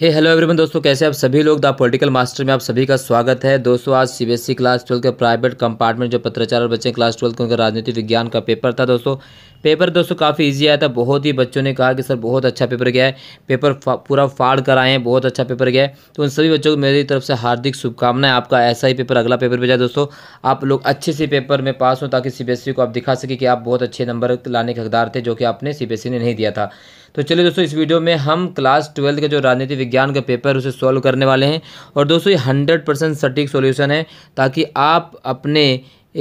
हे hello everyone दोस्तों कैसे आप सभी लोग द पॉलिटिकल मास्टर में आप सभी का स्वागत है दोस्तों आज सीबीएसई क्लास ट्वेल्थ के प्राइवेट कंपार्टमेंट जो पत्रचार और बच्चे क्लास ट्वेल्थ के उनका राजनीति विज्ञान का पेपर था दोस्तों पेपर दोस्तों काफ़ी इजी आया था बहुत ही बच्चों ने कहा कि सर बहुत अच्छा पेपर गया है पेपर फा, पूरा फाड़ कर आए हैं बहुत अच्छा पेपर गया है तो उन सभी बच्चों को मेरी तरफ से हार्दिक शुभकामनाएं आपका ऐसा ही पेपर अगला पेपर भेजा दोस्तों आप लोग अच्छे से पेपर में पास हों ताकि सी को आप दिखा सके कि आप बहुत अच्छे नंबर लाने के हकदार थे जो कि आपने सी ने नहीं दिया था तो चलिए दोस्तों इस वीडियो में हम क्लास ट्वेल्थ का जो राजनीति विज्ञान का पेपर उसे सॉल्व करने वाले हैं और दोस्तों ये हंड्रेड परसेंट सटीक सोल्यूशन है ताकि आप अपने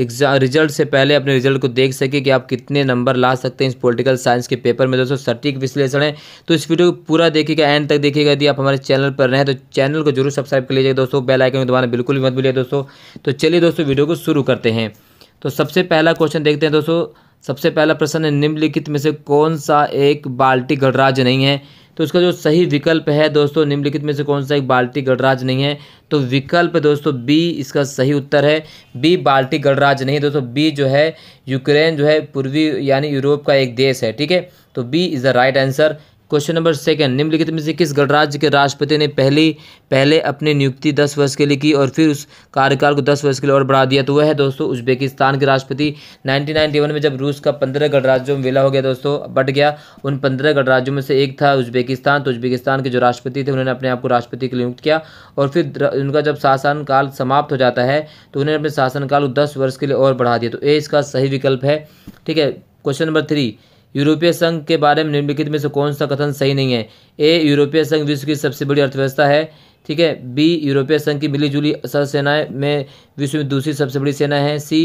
एग्जाम रिजल्ट से पहले अपने रिजल्ट को देख सके कि आप कितने नंबर ला सकते हैं इस पॉलिटिकल साइंस के पेपर में दोस्तों सटीक विश्लेषण है तो इस वीडियो को पूरा देखिएगा एंड तक देखिएगा यदि आप हमारे चैनल पर रहें तो चैनल को जरूर सब्सक्राइब कर लीजिएगा दोस्तों बेल आइकन दबाना बिल्कुल भी मत भूलिए दोस्तों तो चलिए दोस्तों वीडियो को शुरू करते हैं तो सबसे पहला क्वेश्चन देखते हैं दोस्तों सबसे पहला प्रश्न है निम्नलिखित में से कौन सा एक बाल्टी गणराज नहीं है तो इसका जो सही विकल्प है दोस्तों निम्नलिखित में से कौन सा एक बाल्टी गणराज नहीं है तो विकल्प दोस्तों बी इसका सही उत्तर है बी बाल्टी गणराज नहीं है दोस्तों बी जो है यूक्रेन जो है पूर्वी यानी यूरोप का एक देश है ठीक है तो B is the right answer question number second निम्नलिखित में से किस गणराज्य के राष्ट्रपति ने पहली पहले अपनी नियुक्ति दस वर्ष के लिए की और फिर उस कार्यकाल को दस वर्ष के लिए और बढ़ा दिया तो वह है दोस्तों उज्बेकिस्तान के राष्ट्रपति नाइनटीन में जब रूस का पंद्रह गणराज्यों में विला हो गया दोस्तों बट गया उन पंद्रह गणराज्यों में से एक था उज्बेकिस्तान तो उज्बेकिस्तान के जो राष्ट्रपति थे उन्होंने अपने आप को राष्ट्रपति के लिए नियुक्त किया और फिर उनका जब शासनकाल समाप्त हो जाता है तो उन्होंने अपने शासनकाल को दस वर्ष के लिए और बढ़ा दिया तो ए इसका सही विकल्प है ठीक है क्वेश्चन नंबर थ्री यूरोपीय संघ के बारे में निम्नलिखित में से कौन सा कथन सही नहीं है ए यूरोपीय संघ विश्व की सबसे बड़ी अर्थव्यवस्था है ठीक है बी यूरोपीय संघ की मिलीजुली असर सेनाएं में विश्व में दूसरी सबसे बड़ी सेना है सी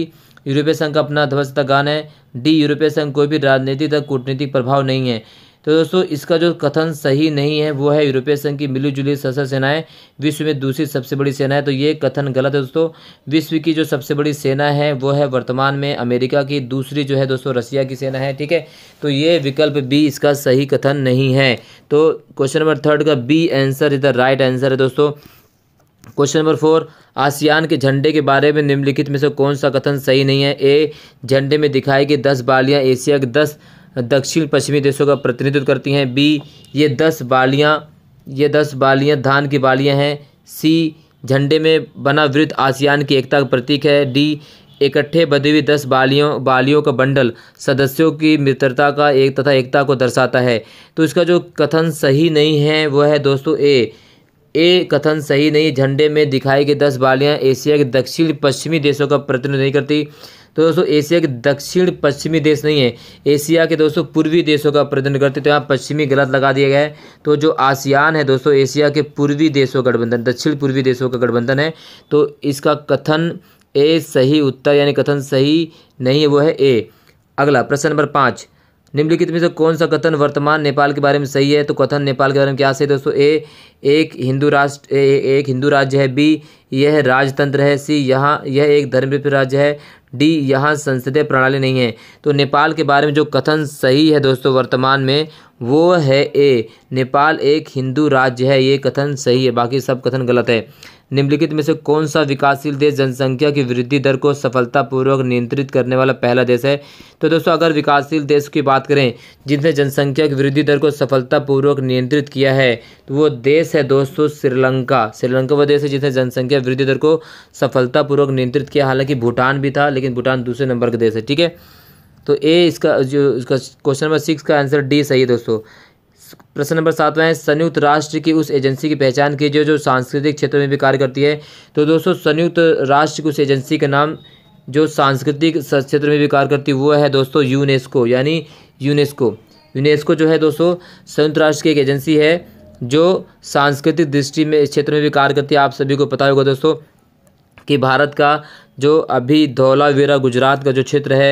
यूरोपीय संघ का अपना ध्वजता गान है डी यूरोपीय संघ कोई भी राजनीतिक तथा कूटनीतिक प्रभाव नहीं है तो दोस्तों इसका जो कथन सही नहीं है वो है यूरोपीय संघ की मिलीजुली सशस्त्र सेनाएं विश्व में दूसरी सबसे बड़ी सेना है तो ये कथन गलत है दोस्तों विश्व की जो सबसे बड़ी सेना है वो है वर्तमान में अमेरिका की दूसरी जो है दोस्तों रसिया की सेना है ठीक है तो ये विकल्प बी इसका सही कथन नहीं है तो क्वेश्चन नंबर थर्ड का B answer is the right answer है दोस्तों क्वेश्चन नंबर फोर आसियान के झंडे के बारे में निम्नलिखित में से कौन सा कथन सही नहीं है ए झंडे में दिखाई गई दस बालियां एशिया के दस दक्षिण पश्चिमी देशों का प्रतिनिधित्व करती हैं बी ये दस बालियाँ ये दस बालियाँ धान की बालियाँ हैं सी झंडे में बना वृत्त आसियान की एकता का प्रतीक है डी इकट्ठे बधी हुई दस बालियों बालियों का बंडल सदस्यों की मित्रता का एक तथा एकता को दर्शाता है तो इसका जो कथन सही नहीं है वह है दोस्तों ए ए कथन सही नहीं झंडे में दिखाई गई दस बालियां एशिया के दक्षिण पश्चिमी देशों का प्रतिनिधित्व नहीं करती तो दोस्तों एशिया के दक्षिण पश्चिमी देश नहीं है एशिया के दोस्तों पूर्वी देशों का प्रदर्शन करते तो यहाँ पश्चिमी गलत लगा दिया गया है तो जो आसियान है दोस्तों एशिया के पूर्वी देशों का गठबंधन दक्षिण पूर्वी देशों का गठबंधन है तो इसका कथन ए सही उत्तर यानी कथन सही नहीं है वो है ए अगला प्रश्न नंबर पाँच निम्नलिखित में से कौन सा कथन वर्तमान नेपाल के बारे में सही है तो कथन नेपाल के बारे में क्या सही दोस्तों ए एक हिंदू राष्ट्र एक हिंदू राज्य है बी यह राजतंत्र है सी यहाँ यह एक धर्मनिरपेक्ष राज्य है डी यहाँ संसदीय प्रणाली नहीं है तो नेपाल के बारे में जो कथन सही है दोस्तों वर्तमान में वो है ए नेपाल एक हिंदू राज्य है ये कथन सही है बाकी सब कथन गलत है निम्नलिखित में से कौन सा विकासशील देश जनसंख्या की वृद्धि दर को सफलतापूर्वक नियंत्रित करने वाला पहला देश है तो दोस्तों अगर विकासशील देश की बात करें जिसने जनसंख्या की वृद्धि दर को सफलतापूर्वक नियंत्रित किया है तो वो देश है दोस्तों श्रीलंका श्रीलंका वो देश है जिसने जनसंख्या वृद्धि दर को सफलतापूर्वक नियंत्रित किया हालांकि भूटान भी था लेकिन भूटान दूसरे नंबर का देश है ठीक है तो ए इसका जो इसका क्वेश्चन नंबर सिक्स का आंसर डी सही है दोस्तों प्रश्न नंबर सातवां है संयुक्त राष्ट्र की उस एजेंसी की पहचान कीजिए जो सांस्कृतिक क्षेत्र में भी कार्य करती है तो दोस्तों संयुक्त राष्ट्र की उस एजेंसी का नाम जो सांस्कृतिक क्षेत्र में भी कार्य करती है वो है दोस्तों यूनेस्को यानी यूनेस्को यूनेस्को जो है दोस्तों संयुक्त राष्ट्र की एक एजेंसी है जो सांस्कृतिक दृष्टि में क्षेत्र में भी कार्य करती है आप सभी को पता होगा दोस्तों कि भारत का जो अभी धौलावीरा गुजरात का जो क्षेत्र है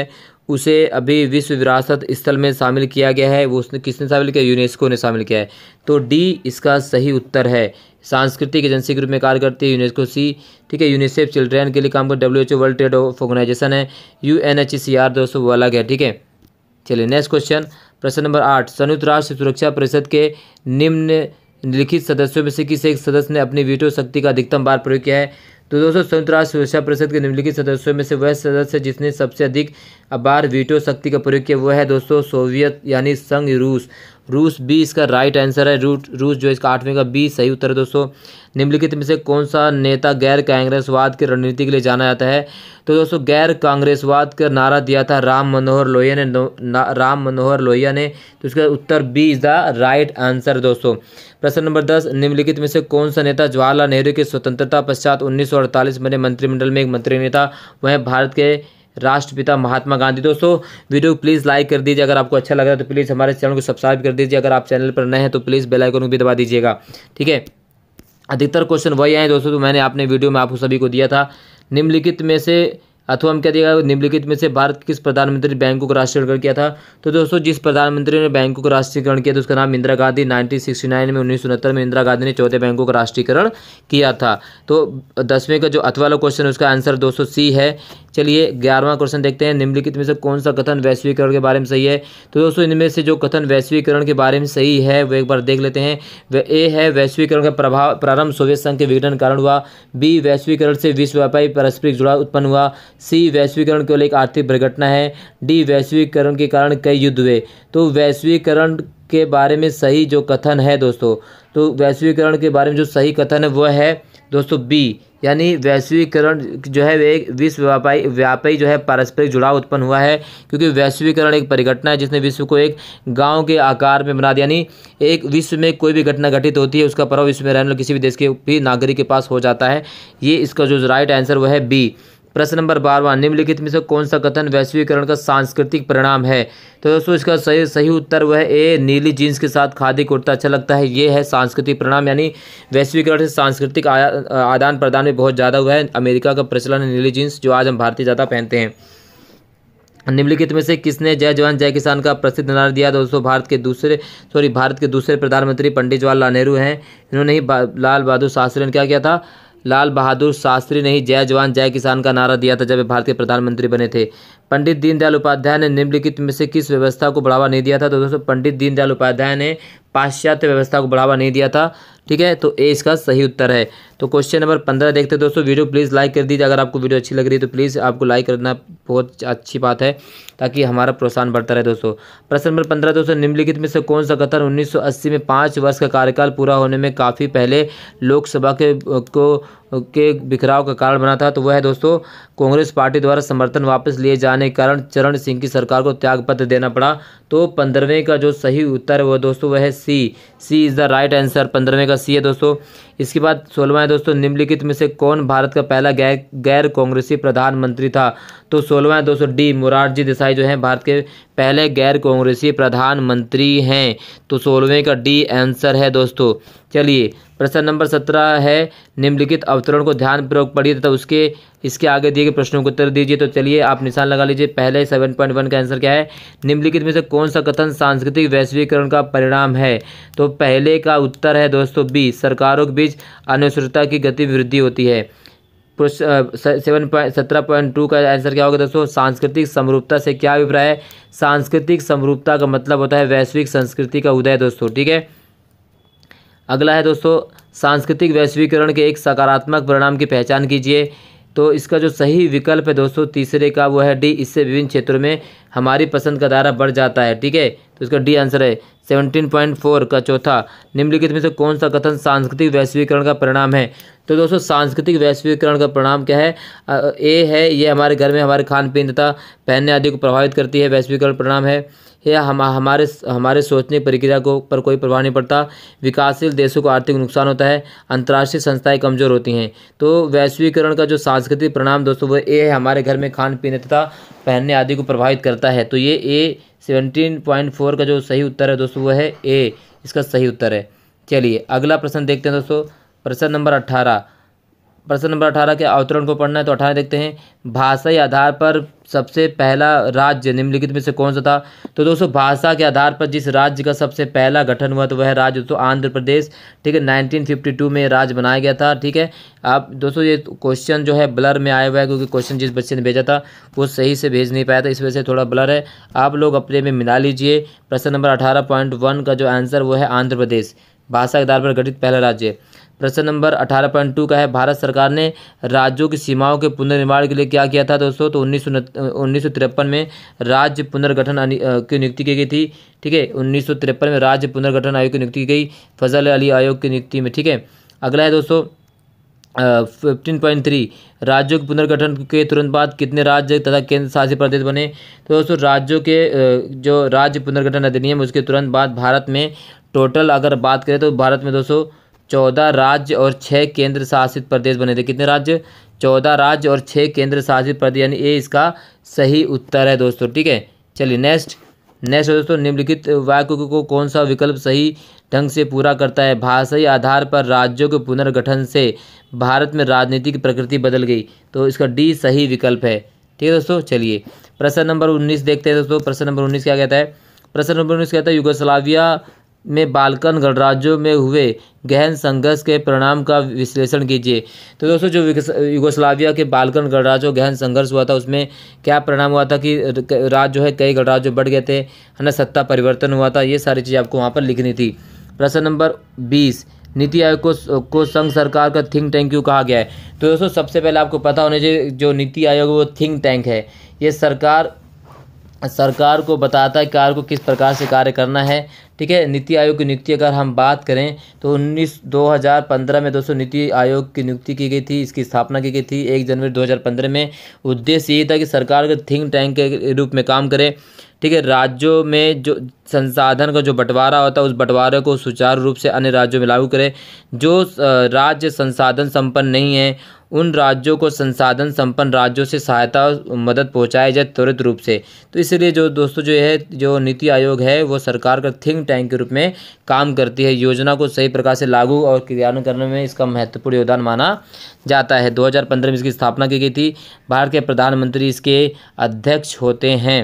उसे अभी विश्व विरासत स्थल में शामिल किया गया है वो उसने किसने शामिल किया यूनेस्को ने शामिल किया है तो डी इसका सही उत्तर है सांस्कृतिक एजेंसी के रूप में कार्य करती है यूनेस्को सी ठीक है यूनिसेफ चिल्ड्रेन के लिए काम कर W H O world trade organization है U N H C R दोस्तों वो अलग है ठीक है चलिए नेक्स्ट क्वेश्चन प्रश्न नंबर आठ संयुक्त राष्ट्र सुरक्षा परिषद के निम्न लिखित सदस्यों में से किस एक सदस्य ने अपनी वीटो शक्ति का अधिकतम बार प्रयोग किया है तो दोस्तों संयुक्त राष्ट्र सुरक्षा परिषद के निम्नलिखित सदस्यों में से वह सदस्य जिसने सबसे अधिक अबार वीटो शक्ति का प्रयोग किया वह है दोस्तों सोवियत यानी संघ रूस रूस बी इसका राइट आंसर है रूट रूस जो इसका आठवें का बी सही उत्तर है दोस्तों निम्नलिखित में से कौन सा नेता गैर कांग्रेसवाद की रणनीति के लिए जाना जाता है तो दोस्तों गैर कांग्रेसवाद का नारा दिया था राम मनोहर लोहिया ने राम मनोहर लोहिया ने तो इसका उत्तर B is the right answer दोस्तों प्रश्न नंबर दस निम्नलिखित में से कौन सा नेता जवाहरलाल नेहरू के स्वतंत्रता पश्चात उन्नीस बने मंत्रिमंडल में एक मंत्री नेता वह भारत के राष्ट्रपिता महात्मा गांधी दोस्तों वीडियो प्लीज़ लाइक कर दीजिए अगर आपको अच्छा लग रहा है तो प्लीज़ हमारे चैनल को सब्सक्राइब कर दीजिए अगर आप चैनल पर नए हैं तो प्लीज़ आइकन को भी दबा दीजिएगा ठीक है अधिकतर क्वेश्चन वही आए दोस्तों तो मैंने आपने वीडियो में आपको सभी को दिया था निम्नलिखित में से अथवा हम क्या दिया निम्नलिखित में से भारत किस प्रधानमंत्री बैंकों का राष्ट्रीयकरण किया था तो दोस्तों जिस प्रधानमंत्री ने बैंकों का राष्ट्रीयकरण किया था उसका नाम इंदिरा गांधी 1969 में उन्नीस में इंदिरा गांधी ने चौथे बैंकों का राष्ट्रीयकरण किया था तो दसवें का जो अथवा क्वेश्चन क्वेश्चन उसका आंसर दोस्तों सी है चलिए ग्यारहवां क्वेश्चन देखते हैं निम्नलिखित में से कौन सा कथन वैश्वीकरण के बारे में सही है तो दोस्तों इनमें से जो कथन वैश्वीकरण के बारे में सही है वो एक बार देख लेते हैं ए है वैश्वीकरण का प्रभाव प्रारंभ सोवियत संघ के विघटन कारण हुआ बी वैश्वीकरण से विश्व व्यापारी पारस्परिक जुड़ाव उत्पन्न हुआ सी वैश्वीकरण केवल एक आर्थिक दुर्घटना है डी वैश्वीकरण के कारण कई युद्ध हुए तो वैश्वीकरण के बारे में सही जो कथन है दोस्तों तो वैश्वीकरण के बारे में जो सही कथन है वह है दोस्तों बी यानी वैश्वीकरण जो है एक विश्व व्यापारी व्यापारी जो है पारस्परिक जुड़ाव उत्पन्न हुआ है क्योंकि वैश्वीकरण एक परिघटना है जिसने विश्व को एक गाँव के आकार में बना दिया यानी एक विश्व में कोई भी घटना घटित होती है उसका प्रभाव विश्व में रहने वाले किसी भी देश के भी नागरिक के पास हो जाता है ये इसका जो राइट आंसर वो है बी प्रश्न नंबर बारवा निम्नलिखित में से कौन सा कथन वैश्वीकरण का सांस्कृतिक परिणाम है तो दोस्तों इसका सही सही उत्तर वह ए नीली जींस के साथ खादी कुर्ता अच्छा लगता है ये है सांस्कृतिक परिणाम यानी वैश्वीकरण से सांस्कृतिक आदान प्रदान में बहुत ज़्यादा हुआ है अमेरिका का प्रचलन है नीली जीन्स जो आज हम भारतीय ज़्यादा पहनते हैं निम्नलिखित में से किसने जय जवान जय किसान का प्रसिद्ध नारा दिया दोस्तों भारत के दूसरे सॉरी भारत के दूसरे प्रधानमंत्री पंडित जवाहरलाल नेहरू हैं इन्होंने ही लाल बहादुर शास्त्री ने क्या किया था लाल बहादुर शास्त्री ने ही जय जवान जय किसान का नारा दिया था जब वे भारत के प्रधानमंत्री बने थे पंडित दीनदयाल उपाध्याय ने निम्नलिखित में से किस व्यवस्था को बढ़ावा नहीं दिया था तो दोस्तों पंडित दीनदयाल उपाध्याय ने पाश्चात्य व्यवस्था को बढ़ावा नहीं दिया था ठीक है तो ए इसका सही उत्तर है तो क्वेश्चन नंबर पंद्रह देखते दोस्तों वीडियो प्लीज़ लाइक कर दीजिए अगर आपको वीडियो अच्छी लग रही है तो प्लीज़ आपको लाइक करना बहुत अच्छी बात है ताकि हमारा प्रोत्साहन बढ़ता रहे दोस्तों प्रश्न नंबर पंद्रह दोस्तों निम्नलिखित में से कौन सा कथन 1980 में पाँच वर्ष का कार्यकाल पूरा होने में काफ़ी पहले लोकसभा के को के बिखराव का कारण बना था तो वह है दोस्तों कांग्रेस पार्टी द्वारा समर्थन वापस लिए जाने के कारण चरण सिंह की सरकार को त्यागपत्र देना पड़ा तो पंद्रहवें का जो सही उत्तर है वो दोस्तों वह है C C is the right answer पंद्रहवें का सी है दोस्तों इसके बाद सोलहवा है दोस्तों निम्नलिखित में से कौन भारत का पहला गैर गैर कांग्रेसी प्रधानमंत्री था तो सोलहवा है दोस्तों डी मुरारजी देसाई जो है भारत के पहले गैर कांग्रेसी प्रधानमंत्री हैं तो सोलहवें का डी आंसर है दोस्तों चलिए प्रश्न नंबर सत्रह है निम्नलिखित अवतरण को ध्यानपूर्वक पढ़िए तथा उसके इसके आगे दिए गए प्रश्नों को उत्तर दीजिए तो चलिए आप निशान लगा लीजिए पहले सेवन पॉइंट वन का आंसर क्या है निम्नलिखित में से कौन सा कथन सांस्कृतिक वैश्वीकरण का परिणाम है तो पहले का उत्तर है दोस्तों बी सरकारों के बीच अनुसूचता की गति वृद्धि होती है सेवन पॉइंट सत्रह पॉइंट टू का आंसर क्या होगा दोस्तों सांस्कृतिक समरूपता से क्या अभिप्राय है सांस्कृतिक समरूपता का मतलब होता है वैश्विक संस्कृति का उदय दोस्तों ठीक है अगला है दोस्तों सांस्कृतिक वैश्वीकरण के एक सकारात्मक परिणाम की पहचान कीजिए तो इसका जो सही विकल्प है दोस्तों तीसरे का वो है डी इससे विभिन्न क्षेत्रों में हमारी पसंद का दायरा बढ़ जाता है ठीक है तो इसका डी आंसर है सेवनटीन पॉइंट फोर का चौथा निम्नलिखित में से कौन सा कथन सांस्कृतिक वैश्वीकरण का परिणाम है तो दोस्तों सांस्कृतिक वैश्वीकरण का परिणाम क्या है ए है ये हमारे घर में हमारे खान पीन तथा पहनने आदि को प्रभावित करती है वैश्वीकरण परिणाम है या हम हमारे हमारे सोचने प्रक्रिया को पर कोई प्रभाव नहीं पड़ता विकासशील देशों को आर्थिक नुकसान होता है अंतर्राष्ट्रीय संस्थाएं कमज़ोर होती हैं तो वैश्वीकरण का जो सांस्कृतिक परिणाम दोस्तों वो ए है हमारे घर में खान पीने तथा पहनने आदि को प्रभावित करता है तो ये ए सेवनटीन पॉइंट फोर का जो सही उत्तर है दोस्तों वो है ए इसका सही उत्तर है चलिए अगला प्रश्न देखते हैं दोस्तों प्रश्न नंबर अट्ठारह प्रश्न नंबर अठारह के अवतरण को पढ़ना है तो अठारह देखते हैं भाषाई आधार पर सबसे पहला राज्य निम्नलिखित में से कौन सा था तो दोस्तों भाषा के आधार पर जिस राज्य का सबसे पहला गठन हुआ तो वह राज्य दोस्तों आंध्र प्रदेश ठीक है 1952 में राज्य बनाया गया था ठीक है आप दोस्तों ये क्वेश्चन जो है ब्लर में आया हुआ है क्योंकि क्वेश्चन जिस बच्चे ने भेजा था वो सही से भेज नहीं पाया था इस वजह से थोड़ा ब्लर है आप लोग अपने में मिला लीजिए प्रश्न नंबर अठारह का जो आंसर वो है आंध्र प्रदेश भाषा के आधार पर गठित पहला राज्य प्रश्न नंबर अठारह पॉइंट टू का है भारत सरकार ने राज्यों की सीमाओं के पुनर्निर्माण के लिए क्या किया था दोस्तों तो उन्नीस उन्नीस में राज्य पुनर्गठन की नियुक्ति की गई थी ठीक है उन्नीस में राज्य पुनर्गठन आयोग की नियुक्ति की गई फजल अली आयोग की नियुक्ति में ठीक है अगला है दोस्तों फिफ्टीन पॉइंट थ्री राज्यों के पुनर्गठन के तुरंत बाद कितने राज्य तथा केंद्र शासित प्रदेश बने तो दोस्तों राज्यों के जो राज्य पुनर्गठन अधिनियम उसके तुरंत बाद भारत में टोटल अगर बात करें तो भारत में दोस्तों चौदह राज्य और छः केंद्र शासित प्रदेश बने थे कितने राज्य चौदह राज्य और छः केंद्र शासित प्रदेश यानी ये इसका सही उत्तर है दोस्तों ठीक है चलिए नेक्स्ट नेक्स्ट दोस्तों निम्नलिखित वाक्य को कौन सा विकल्प सही ढंग से पूरा करता है भाषाई आधार पर राज्यों के पुनर्गठन से भारत में राजनीतिक प्रकृति बदल गई तो इसका डी सही विकल्प है ठीक है दोस्तों चलिए प्रश्न नंबर उन्नीस देखते हैं दोस्तों प्रश्न नंबर उन्नीस क्या कहता है प्रश्न नंबर उन्नीस कहता है युगोस्लाविया में बालकन गणराज्यों में हुए गहन संघर्ष के परिणाम का विश्लेषण कीजिए तो दोस्तों जो युगोस्लाविया के बालकन गणराज्यों गहन संघर्ष हुआ था उसमें क्या परिणाम हुआ था कि राज जो है कई गणराज्य बढ़ गए थे है ना सत्ता परिवर्तन हुआ था ये सारी चीज़ें आपको वहाँ पर लिखनी थी प्रश्न नंबर बीस नीति आयोग को को संघ सरकार का थिंक टैंक क्यों कहा गया है तो दोस्तों सबसे पहले आपको पता होना चाहिए जो नीति आयोग वो थिंक टैंक है ये सरकार सरकार को बताता है कार को किस प्रकार से कार्य करना है ठीक है नीति आयोग की नियुक्ति अगर हम बात करें तो उन्नीस दो हज़ार पंद्रह में दोस्तों नीति आयोग की नियुक्ति की गई थी इसकी स्थापना की गई थी एक जनवरी दो हज़ार पंद्रह में उद्देश्य यही था कि सरकार के थिंक टैंक के रूप में काम करे ठीक है राज्यों में जो संसाधन का जो बंटवारा होता है उस बंटवारे को सुचारू रूप से अन्य राज्यों में लागू करें जो राज्य संसाधन संपन्न नहीं है उन राज्यों को संसाधन संपन्न राज्यों से सहायता और मदद पहुँचाया जाए त्वरित रूप से तो इसलिए जो दोस्तों जो है जो नीति आयोग है वो सरकार का थिंक टैंक के रूप में काम करती है योजना को सही प्रकार से लागू और क्रियान्वयन करने में इसका महत्वपूर्ण योगदान माना जाता है 2015 में इसकी स्थापना की गई थी भारत के प्रधानमंत्री इसके अध्यक्ष होते हैं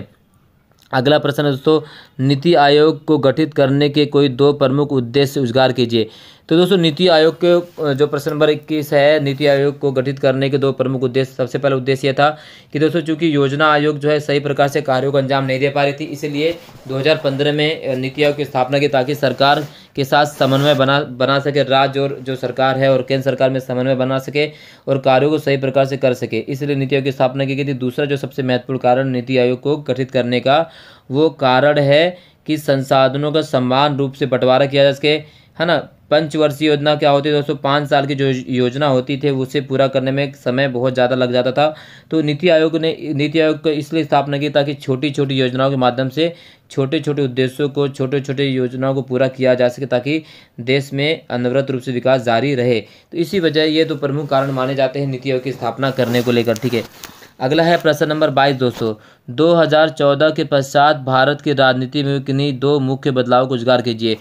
अगला प्रश्न है दोस्तों नीति आयोग को गठित करने के कोई दो प्रमुख उद्देश्य उजगार कीजिए तो दोस्तों नीति आयोग के जो प्रश्न नंबर इक्कीस है नीति आयोग को गठित करने के दो प्रमुख उद्देश्य सबसे पहला उद्देश्य यह था कि दोस्तों चूंकि योजना आयोग जो है सही प्रकार से कार्यों को अंजाम नहीं दे पा रही थी इसलिए 2015 में नीति आयोग की स्थापना की ताकि सरकार के साथ समन्वय बना बना सके राज्य और जो सरकार है और केंद्र सरकार में समन्वय बना सके और कार्यों को सही प्रकार से कर सके इसलिए नीति आयोग की स्थापना की गई थी दूसरा जो सबसे महत्वपूर्ण कारण नीति आयोग को गठित करने का वो कारण है कि संसाधनों का समान रूप से बंटवारा किया जा सके है ना पंचवर्षीय योजना क्या होती है दोस्तों पाँच साल की जो योजना होती थी उसे पूरा करने में समय बहुत ज़्यादा लग जाता था तो नीति आयोग ने नीति आयोग को इसलिए स्थापना की ताकि छोटी छोटी योजनाओं के माध्यम से छोटे छोटे उद्देश्यों को छोटे छोटे योजनाओं को पूरा किया जा सके ताकि देश में अनवरत रूप से विकास जारी रहे तो इसी वजह ये तो प्रमुख कारण माने जाते हैं नीति आयोग की स्थापना करने को लेकर ठीक है अगला है प्रश्न नंबर बाईस दोस्तों 2014 के पश्चात भारत की राजनीति में किन्हीं दो मुख्य बदलाव को उजगार कीजिए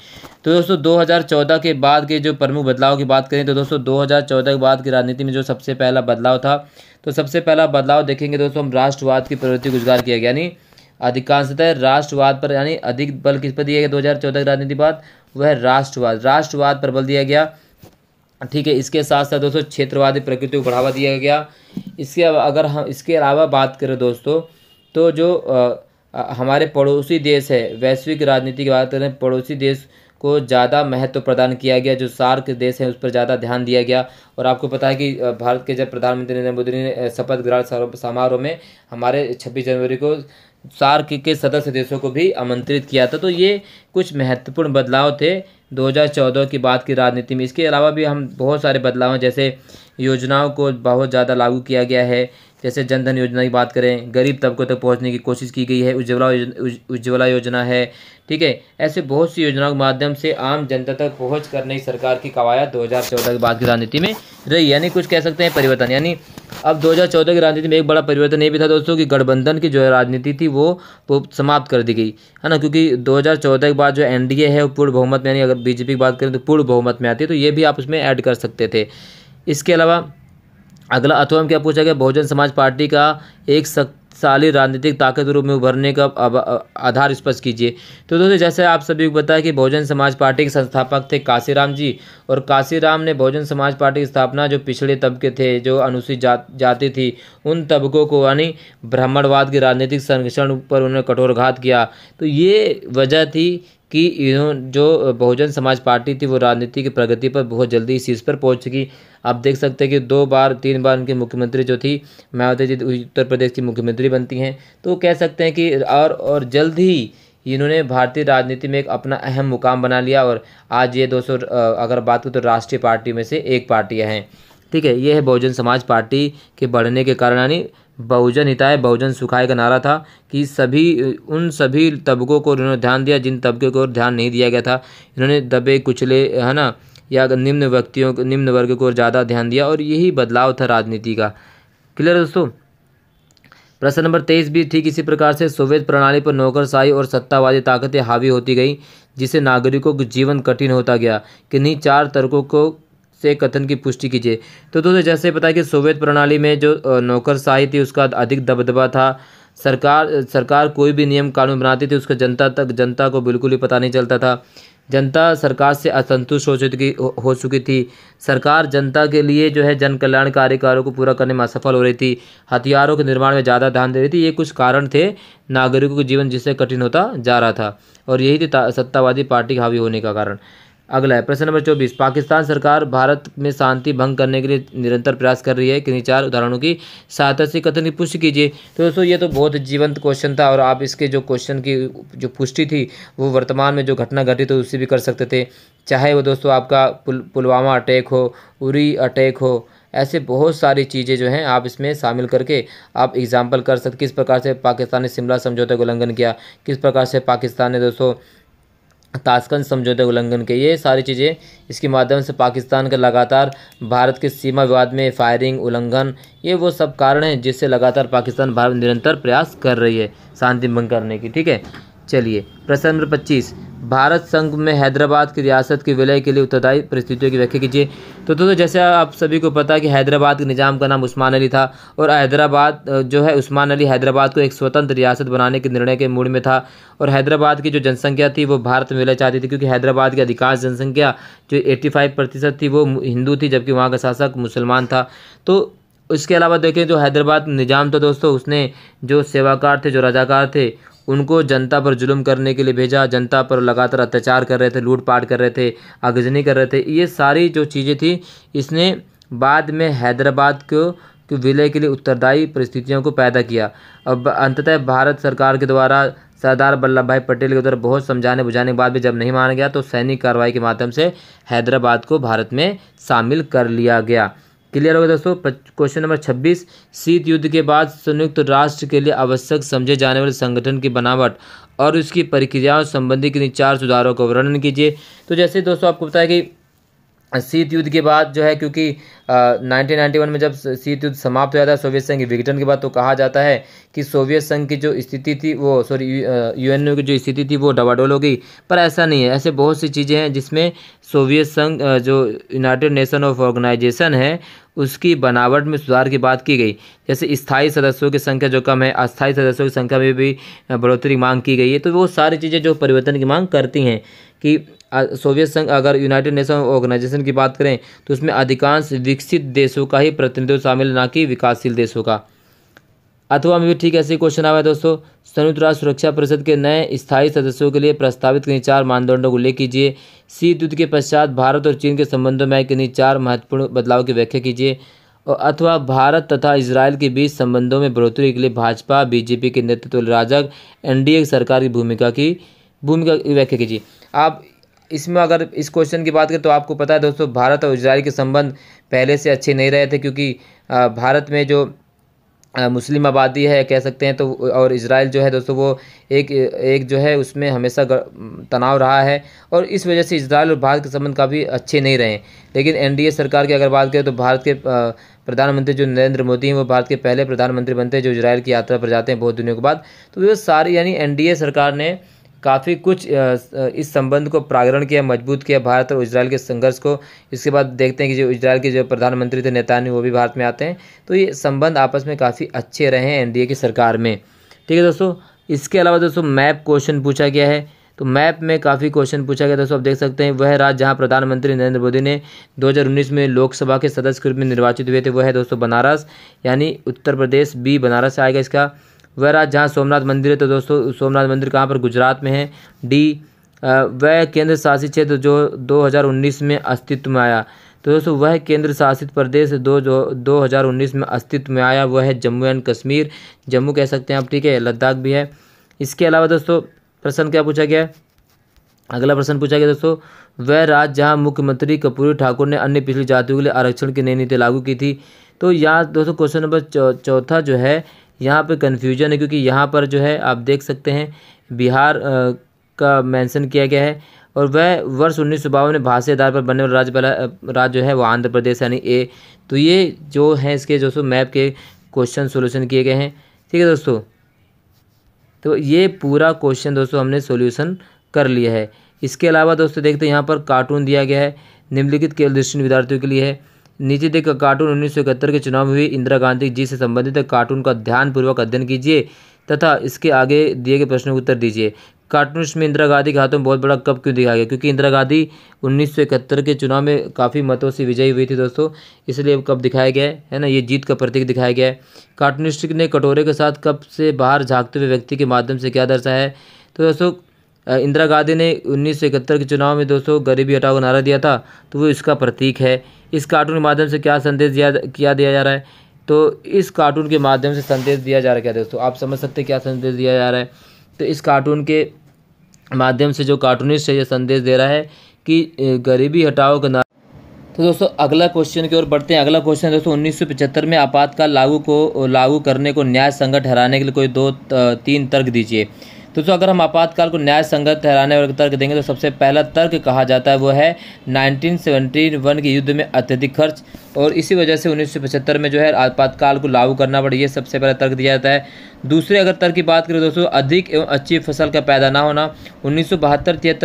तो दोस्तों 2014 के बाद के जो प्रमुख बदलाव की बात करें तो दोस्तों 2014 के बाद की राजनीति में जो सबसे पहला बदलाव था तो सबसे पहला बदलाव देखेंगे दोस्तों हम राष्ट्रवाद की प्रवृत्ति को उजगार किया गया यानी अधिकांशतः राष्ट्रवाद पर यानी अधिक बल किस पर दिया गया दो हज़ार चौदह की राजनीति बाद वह राष्ट्रवाद राष्ट्रवाद पर बल दिया गया ठीक है इसके साथ साथ दोस्तों क्षेत्रवादी प्रकृति को बढ़ावा दिया गया इसके अगर हम इसके अलावा बात करें दोस्तों तो जो आ, हमारे पड़ोसी देश है वैश्विक राजनीति की बात करें पड़ोसी देश को ज़्यादा महत्व प्रदान किया गया जो सार्क देश हैं उस पर ज़्यादा ध्यान दिया गया और आपको पता है कि भारत के जब प्रधानमंत्री नरेंद्र मोदी ने शपथ ग्रहण समारोह में हमारे छब्बीस जनवरी को सार्क के सदस्य देशों को भी आमंत्रित किया था तो ये कुछ महत्वपूर्ण बदलाव थे 2014 की बात की राजनीति में इसके अलावा भी हम बहुत सारे बदलाव हैं जैसे योजनाओं को बहुत ज़्यादा लागू किया गया है जैसे जनधन योजना की बात करें गरीब तबकों तक पहुंचने की कोशिश की गई है उज्ज्वला उज्ज्वला योजना है ठीक है ऐसे बहुत सी योजनाओं के माध्यम से आम जनता तक पहुंच करने की सरकार की कवायद 2014 के बाद की राजनीति में रही यानी कुछ कह सकते हैं परिवर्तन यानी अब 2014 की राजनीति में एक बड़ा परिवर्तन ये भी था दोस्तों कि गठबंधन की जो राजनीति थी वो वो समाप्त कर दी गई है ना क्योंकि चौदह के बाद जो ए है वो पूर्ण बहुमत में यानी अगर बीजेपी की बात करें तो पूर्ण बहुमत में आती है तो ये भी आप उसमें ऐड कर सकते थे इसके अलावा अगला अथवा क्या पूछा गया बहुजन समाज पार्टी का एक सक शक्तिशाली राजनीतिक ताकत रूप में उभरने का आधार स्पष्ट कीजिए तो दोस्तों जैसे आप सभी को बताया कि बहुजन समाज पार्टी के संस्थापक थे काशीराम जी और काशीराम ने बहुजन समाज पार्टी की स्थापना जो पिछड़े तबके थे जो अनुसूचित जा, जाति थी उन तबकों को यानी ब्राह्मणवाद के राजनीतिक संरक्षण पर उन्होंने कठोरघात किया तो ये वजह थी कि इन्हों जो बहुजन समाज पार्टी थी वो राजनीति की प्रगति पर बहुत जल्दी इस चीज़ पर पहुंच चुकी आप देख सकते हैं कि दो बार तीन बार उनकी मुख्यमंत्री जो थी मायावती जी उत्तर प्रदेश की मुख्यमंत्री बनती हैं तो कह सकते हैं कि और और जल्द ही इन्होंने भारतीय राजनीति में एक अपना अहम मुकाम बना लिया और आज ये दोस्तों अगर बात करें तो राष्ट्रीय पार्टी में से एक पार्टियाँ हैं ठीक है ये है बहुजन समाज पार्टी के बढ़ने के कारण यानी बहुजन हिताय बहुजन सुखाय का नारा था कि सभी उन सभी तबकों को उन्होंने ध्यान दिया जिन तबके को ध्यान नहीं दिया गया था इन्होंने दबे कुचले है ना या निम्न व्यक्तियों निम्न वर्ग को ज़्यादा ध्यान दिया और यही बदलाव था राजनीति का क्लियर दोस्तों प्रश्न नंबर तेईस भी ठीक इसी प्रकार से सोवियत प्रणाली पर नौकरशाही और सत्तावादी ताकतें हावी होती गई जिससे नागरिकों का जीवन कठिन होता गया किन्हीं चार तर्कों को से कथन की पुष्टि कीजिए तो दोस्तों जैसे पता है कि सोवियत प्रणाली में जो नौकरशाही थी उसका अधिक दबदबा था सरकार सरकार कोई भी नियम कानून बनाती थी उसका जनता तक जनता को बिल्कुल ही पता नहीं चलता था जनता सरकार से असंतुष्ट हो चुकी हो चुकी थी सरकार जनता के लिए जो है जन कल्याणकारी कार्यों को पूरा करने में असफल हो रही थी हथियारों के निर्माण में ज़्यादा ध्यान दे रही थी ये कुछ कारण थे नागरिकों के जीवन जिससे कठिन होता जा रहा था और यही थी सत्तावादी पार्टी हावी होने का कारण अगला है प्रश्न नंबर चौबीस पाकिस्तान सरकार भारत में शांति भंग करने के लिए निरंतर प्रयास कर रही है किन्हीं चार उदाहरणों की सहायता से कथन की पुष्टि कीजिए तो दोस्तों ये तो बहुत जीवंत क्वेश्चन था और आप इसके जो क्वेश्चन की जो पुष्टि थी वो वर्तमान में जो घटना घटी तो उससे भी कर सकते थे चाहे वो दोस्तों आपका पुल पुलवामा अटैक हो उरी अटैक हो ऐसे बहुत सारी चीज़ें जो हैं आप इसमें शामिल करके आप एग्जाम्पल कर सकते किस प्रकार से पाकिस्तान ने शिमला समझौते का उल्लंघन किया किस प्रकार से पाकिस्तान ने दोस्तों ताशकंद समझौते उल्लंघन के ये सारी चीज़ें इसके माध्यम से पाकिस्तान का लगातार भारत के सीमा विवाद में फायरिंग उल्लंघन ये वो सब कारण हैं जिससे लगातार पाकिस्तान भारत निरंतर प्रयास कर रही है शांति भंग करने की ठीक है चलिए प्रश्न नंबर पच्चीस भारत संघ में हैदराबाद की रियासत के विलय के लिए उत्तरदायी परिस्थितियों की व्याख्या कीजिए तो दोस्तों तो जैसे आप सभी को पता है कि हैदराबाद के निज़ाम का नाम उस्मान अली था और हैदराबाद जो है उस्मान अली हैदराबाद को एक स्वतंत्र रियासत बनाने के निर्णय के मूड में था और हैदराबाद की जो जनसंख्या थी वो भारत में विलय चाहती थी क्योंकि हैदराबाद की अधिकांश जनसंख्या जो एट्टी प्रतिशत थी वो हिंदू थी जबकि वहाँ का शासक मुसलमान था तो उसके अलावा देखें जो तो हैदराबाद निज़ाम था दोस्तों उसने जो सेवाकार थे जो रजाकार थे उनको जनता पर जुल्म करने के लिए भेजा जनता पर लगातार अत्याचार कर रहे थे लूटपाट कर रहे थे अगजनी कर रहे थे ये सारी जो चीज़ें थी इसने बाद में हैदराबाद को विलय के लिए उत्तरदायी परिस्थितियों को पैदा किया अब अंततः भारत सरकार के द्वारा सरदार वल्लभ भाई पटेल के द्वारा बहुत समझाने बुझाने के बाद भी जब नहीं माना गया तो सैनिक कार्रवाई के माध्यम से हैदराबाद को भारत में शामिल कर लिया गया क्लियर हो गया दोस्तों क्वेश्चन नंबर छब्बीस शीत युद्ध के बाद संयुक्त राष्ट्र के लिए आवश्यक समझे जाने वाले संगठन की बनावट और उसकी प्रक्रियाओं संबंधी किन्हीं चार सुधारों का वर्णन कीजिए तो जैसे दोस्तों आपको बताया कि शीत युद्ध के बाद जो है क्योंकि नाइनटीन नाइन्टी वन में जब शीत युद्ध समाप्त हो जाता है सोवियत संघ के विघटन के बाद तो कहा जाता है कि सोवियत संघ की जो स्थिति थी वो सॉरी यूएनओ की जो स्थिति थी वो डबाडोल हो गई पर ऐसा नहीं है ऐसे बहुत सी चीज़ें हैं जिसमें सोवियत संघ जो यूनाइटेड नेशन ऑफ ऑर्गेनाइजेशन है उसकी बनावट में सुधार की बात की गई जैसे स्थायी सदस्यों की संख्या जो कम है अस्थायी सदस्यों की संख्या में भी बढ़ोतरी मांग की गई है तो वो सारी चीज़ें जो परिवर्तन की मांग करती हैं कि सोवियत संघ अगर यूनाइटेड नेशन ऑर्गेनाइजेशन की बात करें तो उसमें अधिकांश विकसित देशों का ही प्रतिनिधित्व शामिल ना कि विकासशील देशों का अथवा में भी ठीक ऐसे क्वेश्चन आया है दोस्तों संयुक्त राष्ट्र सुरक्षा परिषद के नए स्थायी सदस्यों के लिए प्रस्तावित किन्हीं चार मानदंडों को उल्लेख कीजिए शीत युद्ध के पश्चात भारत और चीन के संबंधों में किन्हीं चार महत्वपूर्ण बदलाव की व्याख्या कीजिए और अथवा भारत तथा इसराइल के बीच संबंधों में बढ़ोतरी के लिए भाजपा बीजेपी के नेतृत्व राजक एनडीए सरकार की भूमिका की भूमिका की व्याख्या कीजिए आप इसमें अगर इस क्वेश्चन की बात करें तो आपको पता है दोस्तों भारत और इसराइल के संबंध पहले से अच्छे नहीं रहे थे क्योंकि भारत में जो मुस्लिम आबादी है कह सकते हैं तो और इसराइल जो है दोस्तों वो एक एक जो है उसमें हमेशा तनाव रहा है और इस वजह से इसराइल और भारत के संबंध काफ़ी अच्छे नहीं रहे लेकिन एनडीए सरकार की अगर बात करें तो भारत के प्रधानमंत्री जो नरेंद्र मोदी हैं वो भारत के पहले प्रधानमंत्री बनते हैं जो इसराइल की यात्रा पर जाते हैं बहुत दिनों के बाद तो सारी यानी एन सरकार ने काफ़ी कुछ इस संबंध को प्रागरण किया मजबूत किया भारत और इजराइल के संघर्ष को इसके बाद देखते हैं कि जो इजराइल के जो प्रधानमंत्री थे नेतान्यू वो भी भारत में आते हैं तो ये संबंध आपस में काफ़ी अच्छे रहे हैं एन की सरकार में ठीक है दोस्तों इसके अलावा दोस्तों मैप क्वेश्चन पूछा गया है तो मैप में काफ़ी क्वेश्चन पूछा गया दोस्तों आप देख सकते हैं वह राज्य जहाँ प्रधानमंत्री नरेंद्र मोदी ने दो में लोकसभा के सदस्य के रूप में निर्वाचित हुए थे वह है दोस्तों बनारस यानी उत्तर प्रदेश बी बनारस आएगा इसका वह राज्य जहाँ सोमनाथ मंदिर है तो दोस्तों सोमनाथ मंदिर कहाँ पर गुजरात में है डी वह केंद्र शासित क्षेत्र जो 2019 में अस्तित्व में आया तो दोस्तों वह केंद्र शासित प्रदेश दो जो दो हज़ार उन्नीस में अस्तित्व में आया वह है जम्मू एंड कश्मीर जम्मू कह सकते हैं आप ठीक है लद्दाख भी है इसके अलावा दोस्तों प्रश्न क्या पूछा गया अगला प्रश्न पूछा गया दोस्तों वह राज्य जहाँ मुख्यमंत्री कपूरी ठाकुर ने अन्य पिछली जातियों के लिए आरक्षण की नई नीति लागू की थी तो यहाँ दोस्तों क्वेश्चन नंबर चौथा जो है यहाँ पे कन्फ्यूजन है क्योंकि यहाँ पर जो है आप देख सकते हैं बिहार का मेंशन किया गया है और वह वर्ष उन्नीस सौ बावन में भाषा आधार पर बनने वाला राज्य पहला राज्य जो है वह आंध्र प्रदेश यानी ए तो ये जो है इसके जो सो मैप के क्वेश्चन सोल्यूशन किए गए हैं ठीक है दोस्तों तो ये पूरा क्वेश्चन दोस्तों हमने सोल्यूशन कर लिया है इसके अलावा दोस्तों देखते हैं यहाँ पर कार्टून दिया गया है निम्नलिखित केवल दृष्टि विद्यार्थियों के लिए है नीचे देखकर कार्टून उन्नीस के चुनाव में हुई इंदिरा गांधी जी से संबंधित कार्टून का ध्यानपूर्वक अध्ययन कीजिए तथा इसके आगे दिए गए प्रश्न उत्तर दीजिए कार्टून में इंदिरा गांधी के हाथों में बहुत बड़ा कप क्यों दिखाया गया क्योंकि इंदिरा गांधी उन्नीस के चुनाव में काफ़ी मतों से विजयी हुई थी दोस्तों इसलिए कप दिखाया गया है ना ये जीत का प्रतीक दिखाया गया है कार्टूनिस्ट ने कटोरे के साथ कप से बाहर झाँकते हुए व्यक्ति के माध्यम से क्या दर्शाया है तो दोस्तों इंदिरा गांधी ने उन्नीस के चुनाव में दोस्तों गरीबी हटाओ का नारा दिया था तो वो इसका प्रतीक है इस कार्टून के माध्यम से क्या संदेश दिया क्या दिया जा रहा है तो इस कार्टून के माध्यम से संदेश दिया जा रहा है क्या दोस्तों आप समझ सकते हैं क्या संदेश दिया जा रहा है तो इस कार्टून के माध्यम से जो कार्टूनिस्ट है यह संदेश दे रहा है कि गरीबी हटाओ का ना तो दोस्तों अगला क्वेश्चन की ओर बढ़ते हैं अगला क्वेश्चन है दोस्तों उन्नीस में आपातकाल लागू को लागू करने को न्याय संकट हराने के लिए कोई दो तीन तर्क दीजिए दोस्तों अगर हम आपातकाल को न्याय संगत ठहराने वाले तर्क देंगे तो सबसे पहला तर्क कहा जाता है वो है नाइनटीन के युद्ध में अत्यधिक खर्च और इसी वजह से उन्नीस में जो है आपातकाल को लागू करना पड़ा ये सबसे पहला तर्क दिया जाता है दूसरे अगर तर्क की बात करें दोस्तों अधिक एवं अच्छी फसल का पैदा ना होना उन्नीस सौ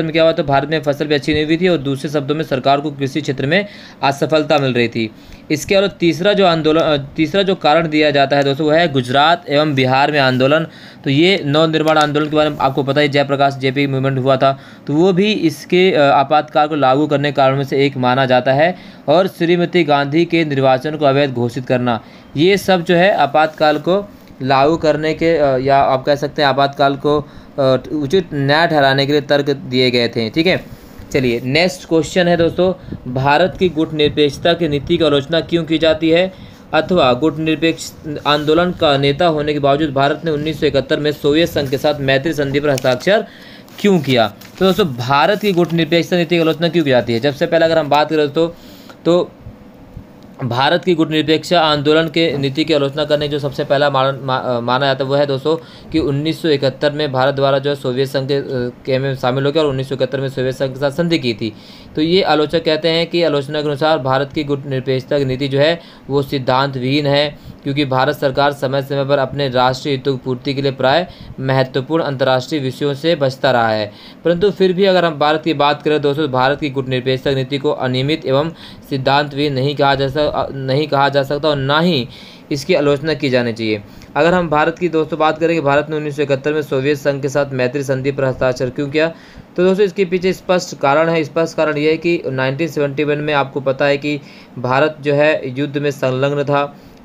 में क्या हुआ तो भारत में फसल भी अच्छी नहीं हुई थी और दूसरे शब्दों में सरकार को कृषि क्षेत्र में असफलता मिल रही थी इसके अलावा तीसरा जो आंदोलन तीसरा जो कारण दिया जाता है दोस्तों वह है गुजरात एवं बिहार में आंदोलन तो ये नवनिर्माण आंदोलन के बारे में आपको पता है जयप्रकाश जेपी मूवमेंट हुआ था तो वो भी इसके आपातकाल को लागू करने के कारणों में से एक माना जाता है और श्रीमती गांधी के निर्वाचन को अवैध घोषित करना ये सब जो है आपातकाल को लागू करने के या आप कह सकते हैं आपातकाल को उचित न्याय ठहराने के लिए तर्क दिए गए थे ठीक है चलिए नेक्स्ट क्वेश्चन है दोस्तों भारत की गुट निरपेक्षता की नीति की आलोचना क्यों की जाती है अथवा गुट निरपेक्ष आंदोलन का नेता होने के बावजूद भारत ने 1971 में सोवियत संघ के साथ मैत्री संधि पर हस्ताक्षर क्यों किया तो दोस्तों भारत की गुट निरपेक्षता नीति की आलोचना क्यों की जाती है जब से पहले अगर हम बात करें दोस्तों तो भारत की गुटनिरपेक्ष आंदोलन के नीति की आलोचना करने जो सबसे पहला मान, मा, माना जाता है वह है दोस्तों कि 1971 में भारत द्वारा जो है सोवियत संघ के में शामिल हो गया और उन्नीस में सोवियत संघ के साथ संधि की थी तो ये आलोचक कहते हैं कि आलोचना के अनुसार भारत की गुटनिरपेक्षता की नीति जो है वो सिद्धांत विहीन है क्योंकि भारत सरकार समय समय पर अपने राष्ट्रीय हितों की पूर्ति के लिए प्राय महत्वपूर्ण अंतर्राष्ट्रीय विषयों से बचता रहा है परंतु फिर भी अगर हम भारत की बात करें दोस्तों भारत की गुटनिरपेक्षता नीति को अनियमित एवं सिद्धांतविहीन नहीं कहा जा सकता नहीं कहा जा सकता और ना ही इसकी आलोचना की जानी चाहिए अगर हम भारत की दोस्तों बात करें कि भारत ने उन्नीस में सोवियत संघ के साथ मैत्री संधि पर हस्ताक्षर क्यों किया तो दोस्तों इसके पीछे स्पष्ट कारण है स्पष्ट कारण यह है कि 1971 में आपको पता है कि भारत जो है युद्ध में संलग्न था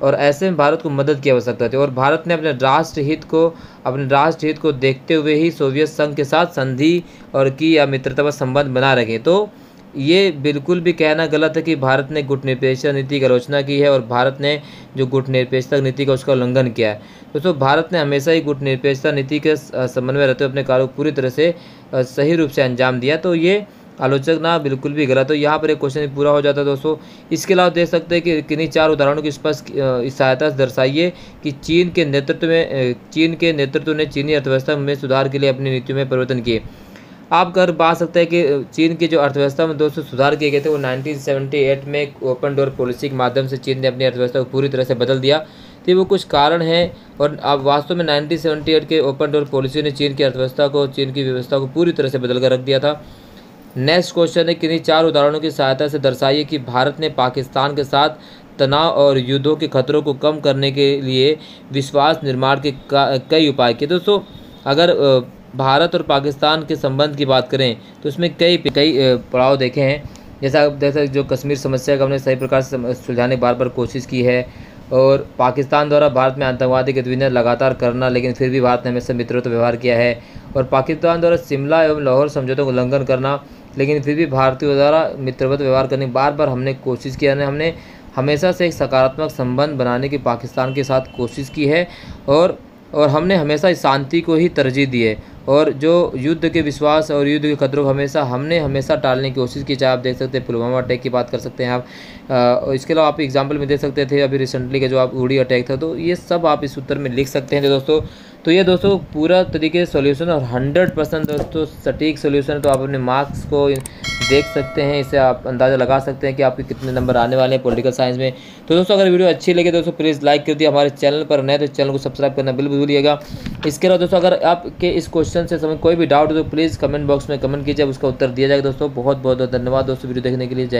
और ऐसे में भारत को मदद की आवश्यकता थी और भारत ने अपने राष्ट्र हित को अपने राष्ट्र हित को देखते हुए ही सोवियत संघ के साथ संधि और की या मित्रता संबंध बना रखे तो ये बिल्कुल भी कहना गलत है कि भारत ने गुट निरपेक्षता नीति की आलोचना की है और भारत ने जो गुट निरपेक्षता नीति का उसका उल्लंघन किया है दोस्तों भारत ने हमेशा ही गुट निरपेक्षता नीति के संबंध में रहते हुए अपने कार्य को पूरी तरह से सही रूप से अंजाम दिया तो ये आलोचना बिल्कुल भी गलत तो यहाँ पर एक क्वेश्चन पूरा हो जाता है दोस्तों इसके अलावा देख सकते हैं कि किन्हीं चार उदाहरणों की स्पष्ट सहायता दर्शाइए कि चीन के नेतृत्व में चीन के नेतृत्व ने चीनी अर्थव्यवस्था में सुधार के लिए अपनी नीतियों में परिवर्तन किए आप कर बात सकते हैं कि चीन की जो अर्थव्यवस्था में दोस्तों सुधार किए गए थे वो 1978 में ओपन डोर पॉलिसी के माध्यम से चीन ने अपनी अर्थव्यवस्था को पूरी तरह से बदल दिया तो वो कुछ कारण हैं और अब वास्तव में 1978 के ओपन डोर पॉलिसी ने चीन की अर्थव्यवस्था को चीन की व्यवस्था को पूरी तरह से बदल कर रख दिया था नेक्स्ट क्वेश्चन है किन्हीं चार उदाहरणों की सहायता से दर्शाइए कि भारत ने पाकिस्तान के साथ तनाव और युद्धों के खतरों को कम करने के लिए विश्वास निर्माण के कई उपाय किए दोस्तों अगर भारत और पाकिस्तान के संबंध की बात करें तो इसमें कई कई पड़ाव देखे हैं जैसा आप देख सकते जो कश्मीर समस्या का हमने सही प्रकार से सुलझाने बार बार कोशिश की है और पाकिस्तान द्वारा भारत में आतंकवादी गतिविधियाँ लगातार करना लेकिन फिर भी भारत ने हमेशा मित्रत्व व्यवहार किया है और पाकिस्तान द्वारा शिमला एवं लाहौर समझौतों का उल्लंघन करना लेकिन फिर भी भारतीयों द्वारा मित्रवत व्यवहार करने बार बार हमने कोशिश किया है हमने हमेशा से एक सकारात्मक संबंध बनाने की पाकिस्तान के साथ कोशिश की है और और हमने हमेशा इस शांति को ही तरजीह दी है और जो युद्ध के विश्वास और युद्ध के खतरों को हमेशा हमने हमेशा टालने की कोशिश की चाहे आप देख सकते हैं पुलवामा अटैक की बात कर सकते हैं आप आ, इसके अलावा आप एग्जाम्पल में देख सकते थे अभी रिसेंटली का जो आप उड़ी अटैक था तो ये सब आप इस उत्तर में लिख सकते हैं तो दोस्तों तो ये दोस्तों पूरा तरीके से सोल्यूशन और हंड्रेड परसेंट दोस्तों सटीक सोल्यूशन तो आप अपने मार्क्स को देख सकते हैं इसे आप अंदाज़ा लगा सकते हैं कि आपके कितने नंबर आने वाले हैं पॉलिटिकल साइंस में तो दोस्तों अगर वीडियो अच्छी लगे दोस्तों प्लीज़ लाइक कर दिए हमारे चैनल पर नए तो चैनल को सब्सक्राइब करना बिल्कुल भूलिएगा इसके अलावा दोस्तों अगर आपके इस क्वेश्चन से समय कोई भी डाउट हो तो प्लीज़ कमेंट बॉक्स में कमेंट कीजिए उसका उत्तर दिया जाएगा दोस्तों बहुत बहुत धन्यवाद दोस्तों वीडियो देखने के लिए